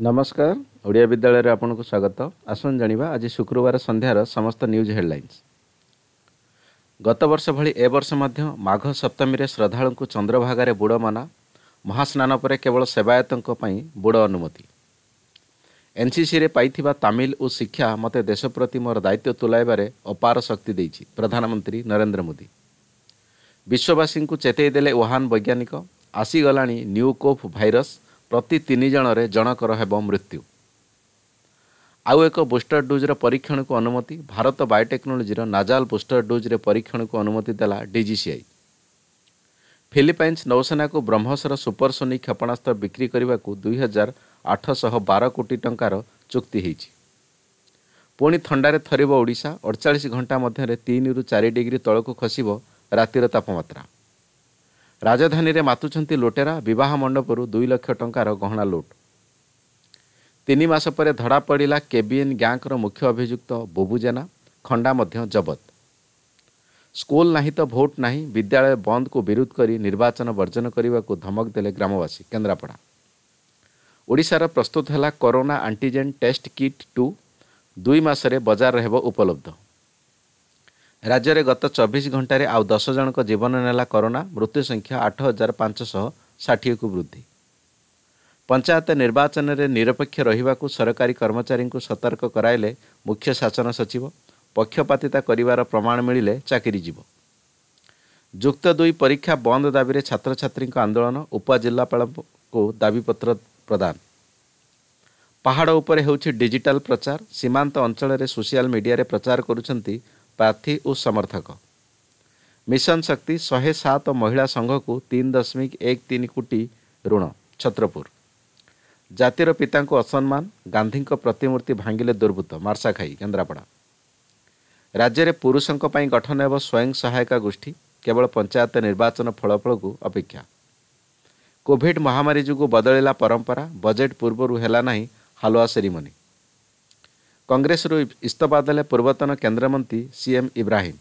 ନମସ୍କାର ଓଡ଼ିଆ ବିଦ୍ୟାଳୟରେ ଆପଣଙ୍କୁ ସ୍ୱାଗତ ଆସନ୍ତୁ ଜାଣିବା ଆଜି ଶୁକ୍ରବାର ସନ୍ଧ୍ୟାର ସମସ୍ତ ନ୍ୟୁଜ୍ ହେଡ଼ଲାଇନ୍ସ ଗତବର୍ଷ ଭଳି ଏ ବର୍ଷ ମଧ୍ୟ ମାଘ ସପ୍ତମୀରେ ଶ୍ରଦ୍ଧାଳୁଙ୍କୁ ଚନ୍ଦ୍ରଭାଗାରେ ବୁଡ଼ ମନା ମହାସ୍ନାନ ପରେ କେବଳ ସେବାୟତଙ୍କ ପାଇଁ ବୁଡ଼ ଅନୁମତି ଏନ୍ସିସିରେ ପାଇଥିବା ତାମିଲ ଓ ଶିକ୍ଷା ମୋତେ ଦେଶ ପ୍ରତି ମୋର ଦାୟିତ୍ୱ ତୁଲାଇବାରେ ଅପାର ଶକ୍ତି ଦେଇଛି ପ୍ରଧାନମନ୍ତ୍ରୀ ନରେନ୍ଦ୍ର ମୋଦି ବିଶ୍ୱବାସୀଙ୍କୁ ଚେତେଇ ଦେଲେ ଓହାନ ବୈଜ୍ଞାନିକ ଆସିଗଲାଣି ନ୍ୟୁ କୋଫ୍ ଭାଇରସ୍ ପ୍ରତି ତିନି ଜଣରେ ଜଣଙ୍କର ହେବ ମୃତ୍ୟୁ ଆଉ ଏକ ବୁଷ୍ଟର ଡୋଜ୍ର ପରୀକ୍ଷଣକୁ ଅନୁମତି ଭାରତ ବାୟୋଟେକ୍ନୋଲୋଜିର ନାଜାଲ ବୁଷ୍ଟର ଡୋଜ୍ରେ ପରୀକ୍ଷଣକୁ ଅନୁମତି ଦେଲା ଡିଜିସିଆଇ ଫିଲିପାଇନ୍ସ ନୌସେନାକୁ ବ୍ରହ୍ମସର ସୁପରସୋନିକ୍ କ୍ଷେପଣାସ୍ତ୍ର ବିକ୍ରି କରିବାକୁ ଦୁଇହଜାର ଆଠଶହ ବାର କୋଟି ଟଙ୍କାର ଚୁକ୍ତି ହୋଇଛି ପୁଣି ଥଣ୍ଡାରେ ଥରିବ ଓଡ଼ିଶା ଅଡ଼ଚାଳିଶ ଘଣ୍ଟା ମଧ୍ୟରେ ତିନିରୁ ଚାରି ଡିଗ୍ରୀ ତଳକୁ ଖସିବ ରାତିର ତାପମାତ୍ରା ରାଜଧାନୀରେ ମାତୁଛନ୍ତି ଲୁଟେରା ବିବାହ ମଣ୍ଡପରୁ ଦୁଇ ଲକ୍ଷ ଟଙ୍କାର ଗହଣା ଲୁଟ୍ ତିନି ମାସ ପରେ ଧଡ଼ା ପଡ଼ିଲା କେବିଏନ୍ ଗ୍ୟାଙ୍କର ମୁଖ୍ୟ ଅଭିଯୁକ୍ତ ବୁବୁ ଜେନା ଖଣ୍ଡା ମଧ୍ୟ ଜବତ ସ୍କୁଲ ନାହିଁ ତ ଭୋଟ୍ ନାହିଁ ବିଦ୍ୟାଳୟ ବନ୍ଦକୁ ବିରୋଧ କରି ନିର୍ବାଚନ ବର୍ଜନ କରିବାକୁ ଧମକ ଦେଲେ ଗ୍ରାମବାସୀ କେନ୍ଦ୍ରାପଡ଼ା ଓଡ଼ିଶାର ପ୍ରସ୍ତୁତ ହେଲା କରୋନା ଆଣ୍ଟିଜେନ୍ ଟେଷ୍ଟ କିଟ୍ ଟୁ ଦୁଇ ମାସରେ ବଜାରରେ ହେବ ଉପଲବ୍ଧ ରାଜ୍ୟରେ ଗତ ଚବିଶ ଘଣ୍ଟାରେ ଆଉ ଦଶ ଜଣଙ୍କ ଜୀବନ ନେଲା କରୋନା ମୃତ୍ୟୁ ସଂଖ୍ୟା ଆଠ ହଜାର ପାଞ୍ଚଶହ ଷାଠିଏକୁ ବୃଦ୍ଧି ପଞ୍ଚାୟତ ନିର୍ବାଚନରେ ନିରପେକ୍ଷ ରହିବାକୁ ସରକାରୀ କର୍ମଚାରୀଙ୍କୁ ସତର୍କ କରାଇଲେ ମୁଖ୍ୟ ଶାସନ ସଚିବ ପକ୍ଷପାତିତା କରିବାର ପ୍ରମାଣ ମିଳିଲେ ଚାକିରି ଯିବ ଯୁକ୍ତ ଦୁଇ ପରୀକ୍ଷା ବନ୍ଦ ଦାବିରେ ଛାତ୍ରଛାତ୍ରୀଙ୍କ ଆନ୍ଦୋଳନ ଉପଜିଲ୍ଲାପାଳଙ୍କୁ ଦାବିପତ୍ର ପ୍ରଦାନ ପାହାଡ଼ ଉପରେ ହେଉଛି ଡିଜିଟାଲ୍ ପ୍ରଚାର ସୀମାନ୍ତ ଅଞ୍ଚଳରେ ସୋସିଆଲ ମିଡ଼ିଆରେ ପ୍ରଚାର କରୁଛନ୍ତି ପ୍ରାର୍ଥୀ ଓ ସମର୍ଥକ ମିଶନ ଶକ୍ତି ଶହେ ସାତ ମହିଳା ସଂଘକୁ ତିନି ଦଶମିକ ଏକ ତିନି କୋଟି ଋଣ ଛତ୍ରପୁର ଜାତିର ପିତାଙ୍କୁ ଅସମ୍ମାନ ଗାନ୍ଧୀଙ୍କ ପ୍ରତିମୂର୍ତ୍ତି ଭାଙ୍ଗିଲେ ଦୁର୍ବୃତ୍ତ ମାର୍ସାଖାଇ କେନ୍ଦ୍ରାପଡ଼ା ରାଜ୍ୟରେ ପୁରୁଷଙ୍କ ପାଇଁ ଗଠନ ହେବ ସ୍ୱୟଂ ସହାୟକ ଗୋଷ୍ଠୀ କେବଳ ପଞ୍ଚାୟତ ନିର୍ବାଚନ ଫଳାଫଳକୁ ଅପେକ୍ଷା କୋଭିଡ଼ ମହାମାରୀ ଯୋଗୁଁ ବଦଳିଲା ପରମ୍ପରା ବଜେଟ୍ ପୂର୍ବରୁ ହେଲା ନାହିଁ ହାଲୁଆ ସେରିମୋନି କଂଗ୍ରେସରୁ ଇସ୍ତଫା ଦେଲେ ପୂର୍ବତନ କେନ୍ଦ୍ରମନ୍ତ୍ରୀ ସିଏମ୍ ଇବ୍ରାହିମ୍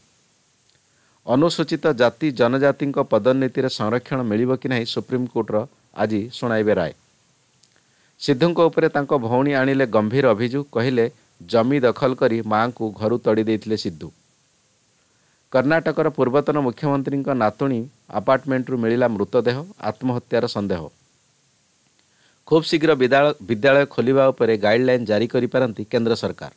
ଅନୁସୂଚିତ ଜାତି ଜନଜାତିଙ୍କ ପଦୋନ୍ନତିରେ ସଂରକ୍ଷଣ ମିଳିବ କି ନାହିଁ ସୁପ୍ରିମକୋର୍ଟର ଆଜି ଶୁଣାଇବେ ରାୟ ସିଦ୍ଧୁଙ୍କ ଉପରେ ତାଙ୍କ ଭଉଣୀ ଆଣିଲେ ଗମ୍ଭୀର ଅଭିଯୋଗ କହିଲେ ଜମି ଦଖଲ କରି ମାଆଙ୍କୁ ଘରୁ ତଡ଼ି ଦେଇଥିଲେ ସିଦ୍ଧୁ କର୍ଣ୍ଣାଟକର ପୂର୍ବତନ ମୁଖ୍ୟମନ୍ତ୍ରୀଙ୍କ ନାତୁଣୀ ଆପାର୍ଟମେଣ୍ଟରୁ ମିଳିଲା ମୃତଦେହ ଆତ୍ମହତ୍ୟାର ସନ୍ଦେହ ଖୁବ୍ ଶୀଘ୍ର ବିଦ୍ୟାଳୟ ଖୋଲିବା ଉପରେ ଗାଇଡ଼ଲାଇନ୍ ଜାରି କରିପାରନ୍ତି କେନ୍ଦ୍ର ସରକାର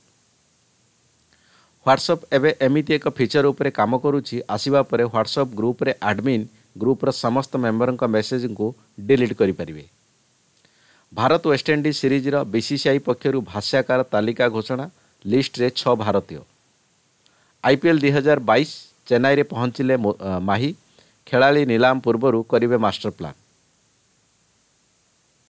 ହ୍ୱାଟ୍ସଅପ୍ ଏବେ ଏମିତି ଏକ ଫିଚର ଉପରେ କାମ କରୁଛି ଆସିବା ପରେ ହ୍ୱାଟ୍ସଅପ୍ ଗ୍ରୁପ୍ରେ ଆଡ଼ମିନ୍ ଗ୍ରୁପ୍ର ସମସ୍ତ ମେମ୍ବରଙ୍କ ମେସେଜ୍ଙ୍କୁ ଡିଲିଟ୍ କରିପାରିବେ ଭାରତ ୱେଷ୍ଟଇଣ୍ଡିଜ୍ ସିରିଜ୍ର ବିସିସିଆଇ ପକ୍ଷରୁ ଭାଷାକାର ତାଲିକା ଘୋଷଣା ଲିଷ୍ଟରେ ଛଅ ଭାରତୀୟ ଆଇପିଏଲ୍ ଦୁଇ ହଜାର ବାଇଶ ଚେନ୍ନାଇରେ ପହଞ୍ଚିଲେ ମାହି ଖେଳାଳି ନିଲାମ ପୂର୍ବରୁ କରିବେ ମାଷ୍ଟର ପ୍ଲାନ୍